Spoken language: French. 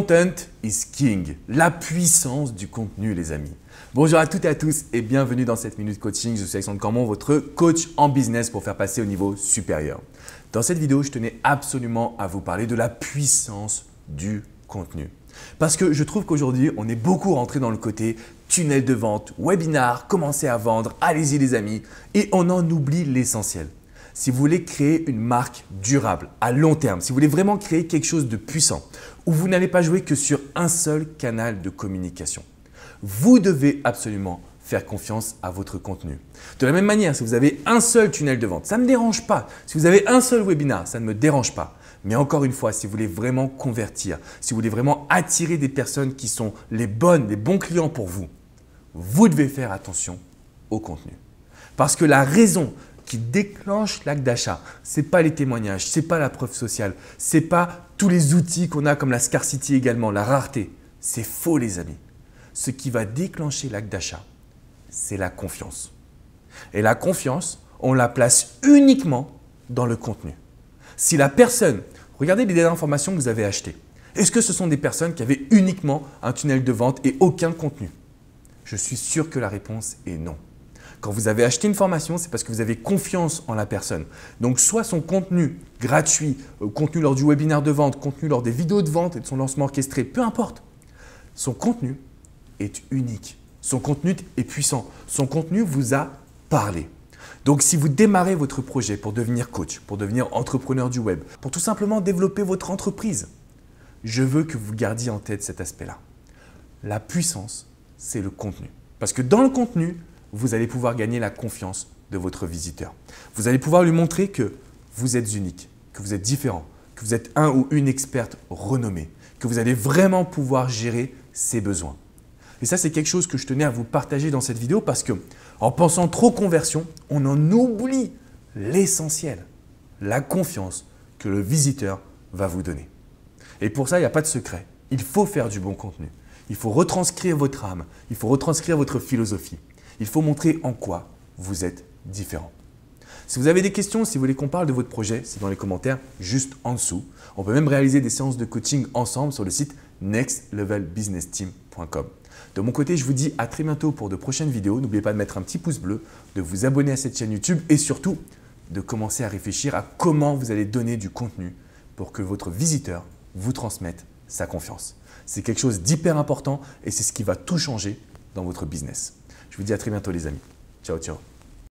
Content is King, la puissance du contenu les amis. Bonjour à toutes et à tous et bienvenue dans cette minute coaching. Je suis Alexandre Cormon, votre coach en business pour faire passer au niveau supérieur. Dans cette vidéo, je tenais absolument à vous parler de la puissance du contenu. Parce que je trouve qu'aujourd'hui, on est beaucoup rentré dans le côté tunnel de vente, webinar, commencer à vendre, allez-y les amis, et on en oublie l'essentiel. Si vous voulez créer une marque durable à long terme, si vous voulez vraiment créer quelque chose de puissant, où vous n'allez pas jouer que sur un seul canal de communication, vous devez absolument faire confiance à votre contenu. De la même manière, si vous avez un seul tunnel de vente, ça ne me dérange pas. Si vous avez un seul webinar, ça ne me dérange pas. Mais encore une fois, si vous voulez vraiment convertir, si vous voulez vraiment attirer des personnes qui sont les bonnes, les bons clients pour vous, vous devez faire attention au contenu. Parce que la raison qui déclenche l'acte d'achat. Ce n'est pas les témoignages, ce n'est pas la preuve sociale, ce n'est pas tous les outils qu'on a comme la scarcity également, la rareté. C'est faux les amis. Ce qui va déclencher l'acte d'achat, c'est la confiance. Et la confiance, on la place uniquement dans le contenu. Si la personne, regardez les dernières informations que vous avez achetées. Est-ce que ce sont des personnes qui avaient uniquement un tunnel de vente et aucun contenu Je suis sûr que la réponse est non. Quand vous avez acheté une formation, c'est parce que vous avez confiance en la personne. Donc soit son contenu gratuit, euh, contenu lors du webinaire de vente, contenu lors des vidéos de vente et de son lancement orchestré, peu importe, son contenu est unique. Son contenu est puissant. Son contenu vous a parlé. Donc si vous démarrez votre projet pour devenir coach, pour devenir entrepreneur du web, pour tout simplement développer votre entreprise, je veux que vous gardiez en tête cet aspect-là. La puissance, c'est le contenu. Parce que dans le contenu, vous allez pouvoir gagner la confiance de votre visiteur. Vous allez pouvoir lui montrer que vous êtes unique, que vous êtes différent, que vous êtes un ou une experte renommée, que vous allez vraiment pouvoir gérer ses besoins. Et ça, c'est quelque chose que je tenais à vous partager dans cette vidéo parce que en pensant trop conversion, on en oublie l'essentiel, la confiance que le visiteur va vous donner. Et pour ça, il n'y a pas de secret. Il faut faire du bon contenu. Il faut retranscrire votre âme. Il faut retranscrire votre philosophie. Il faut montrer en quoi vous êtes différent. Si vous avez des questions, si vous voulez qu'on parle de votre projet, c'est dans les commentaires juste en dessous. On peut même réaliser des séances de coaching ensemble sur le site nextlevelbusinessteam.com. De mon côté, je vous dis à très bientôt pour de prochaines vidéos. N'oubliez pas de mettre un petit pouce bleu, de vous abonner à cette chaîne YouTube et surtout de commencer à réfléchir à comment vous allez donner du contenu pour que votre visiteur vous transmette sa confiance. C'est quelque chose d'hyper important et c'est ce qui va tout changer dans votre business. Je vous dis à très bientôt les amis. Ciao, ciao.